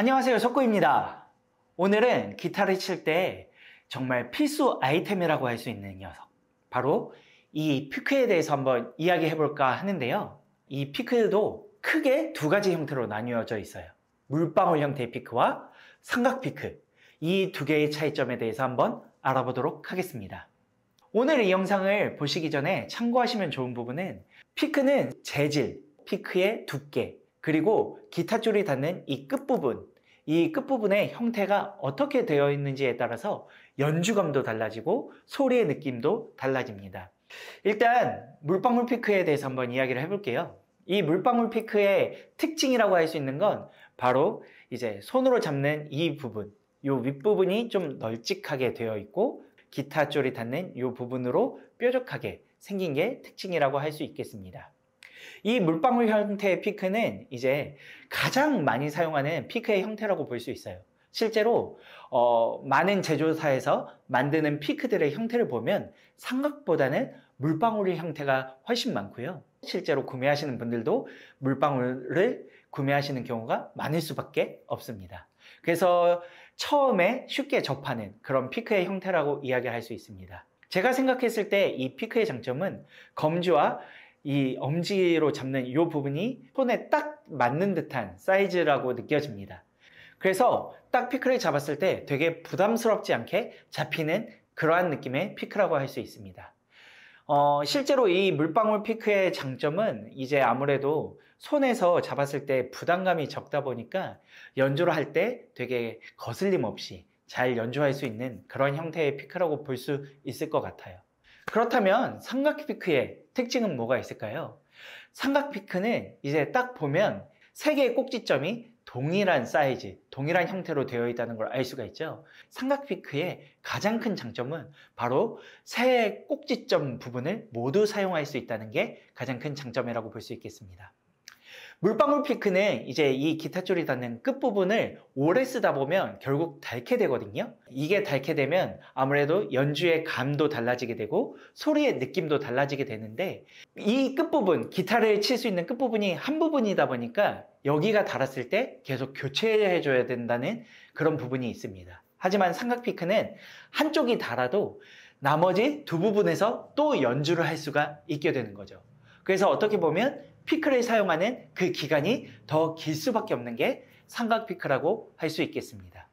안녕하세요 석구입니다 오늘은 기타를 칠 때 정말 필수 아이템이라고 할 수 있는 녀석 바로 이 피크에 대해서 한번 이야기해 볼까 하는데요 이 피크도 크게 두 가지 형태로 나뉘어져 있어요 물방울 형태의 피크와 삼각 피크 이 두 개의 차이점에 대해서 한번 알아보도록 하겠습니다 오늘 이 영상을 보시기 전에 참고하시면 좋은 부분은 피크는 재질, 피크의 두께, 그리고 기타줄이 닿는 이 끝부분, 이 끝부분의 형태가 어떻게 되어 있는지에 따라서 연주감도 달라지고 소리의 느낌도 달라집니다. 일단 물방울 피크에 대해서 한번 이야기를 해볼게요. 이 물방울 피크의 특징이라고 할 수 있는 건 바로 이제 손으로 잡는 이 부분, 이 윗부분이 좀 널찍하게 되어 있고 기타 줄이 닿는 이 부분으로 뾰족하게 생긴 게 특징이라고 할 수 있겠습니다. 이 물방울 형태의 피크는 이제 가장 많이 사용하는 피크의 형태라고 볼 수 있어요. 실제로 어, 많은 제조사에서 만드는 피크들의 형태를 보면 삼각보다는 물방울의 형태가 훨씬 많고요. 실제로 구매하시는 분들도 물방울을 구매하시는 경우가 많을 수밖에 없습니다. 그래서 처음에 쉽게 접하는 그런 피크의 형태라고 이야기할 수 있습니다. 제가 생각했을 때 이 피크의 장점은 검지와 이 엄지로 잡는 이 부분이 손에 딱 맞는 듯한 사이즈라고 느껴집니다. 그래서 딱 피클을 잡았을 때 되게 부담스럽지 않게 잡히는 그러한 느낌의 피크라고 할 수 있습니다. 어, 실제로 이 물방울 피크의 장점은 이제 아무래도 손에서 잡았을 때 부담감이 적다 보니까 연주를 할 때 되게 거슬림 없이 잘 연주할 수 있는 그런 형태의 피크라고 볼 수 있을 것 같아요. 그렇다면 삼각피크의 특징은 뭐가 있을까요? 삼각피크는 이제 딱 보면 세 개의 꼭지점이 동일한 사이즈, 동일한 형태로 되어 있다는 걸 알 수가 있죠. 삼각피크의 가장 큰 장점은 바로 세 꼭지점 부분을 모두 사용할 수 있다는 게 가장 큰 장점이라고 볼 수 있겠습니다. 물방울 피크는 이제 이 기타줄이 닿는 끝부분을 오래 쓰다 보면 결국 닳게 되거든요. 이게 닳게 되면 아무래도 연주의 감도 달라지게 되고 소리의 느낌도 달라지게 되는데 이 끝부분, 기타를 칠 수 있는 끝부분이 한 부분이다 보니까 여기가 닳았을 때 계속 교체해줘야 된다는 그런 부분이 있습니다. 하지만 삼각 피크는 한쪽이 닳아도 나머지 두 부분에서 또 연주를 할 수가 있게 되는 거죠. 그래서 어떻게 보면 피클을 사용하는 그 기간이 더 길 수밖에 없는 게 삼각피크라고 할 수 있겠습니다.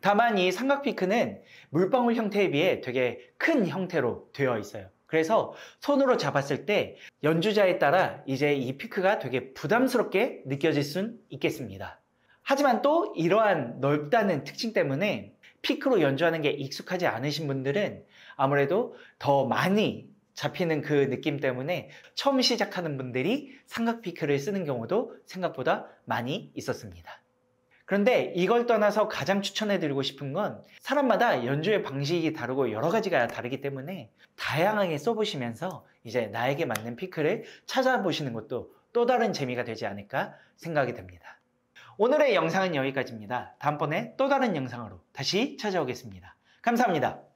다만 이 삼각피크는 물방울 형태에 비해 되게 큰 형태로 되어 있어요. 그래서 손으로 잡았을 때 연주자에 따라 이제 이 피크가 되게 부담스럽게 느껴질 순 있겠습니다. 하지만 또 이러한 넓다는 특징 때문에 피크로 연주하는 게 익숙하지 않으신 분들은 아무래도 더 많이 잡히는 그 느낌 때문에 처음 시작하는 분들이 삼각 피크를 쓰는 경우도 생각보다 많이 있었습니다. 그런데 이걸 떠나서 가장 추천해드리고 싶은 건 사람마다 연주의 방식이 다르고 여러 가지가 다르기 때문에 다양하게 써보시면서 이제 나에게 맞는 피크를 찾아보시는 것도 또 다른 재미가 되지 않을까 생각이 됩니다. 오늘의 영상은 여기까지입니다. 다음번에 또 다른 영상으로 다시 찾아오겠습니다. 감사합니다.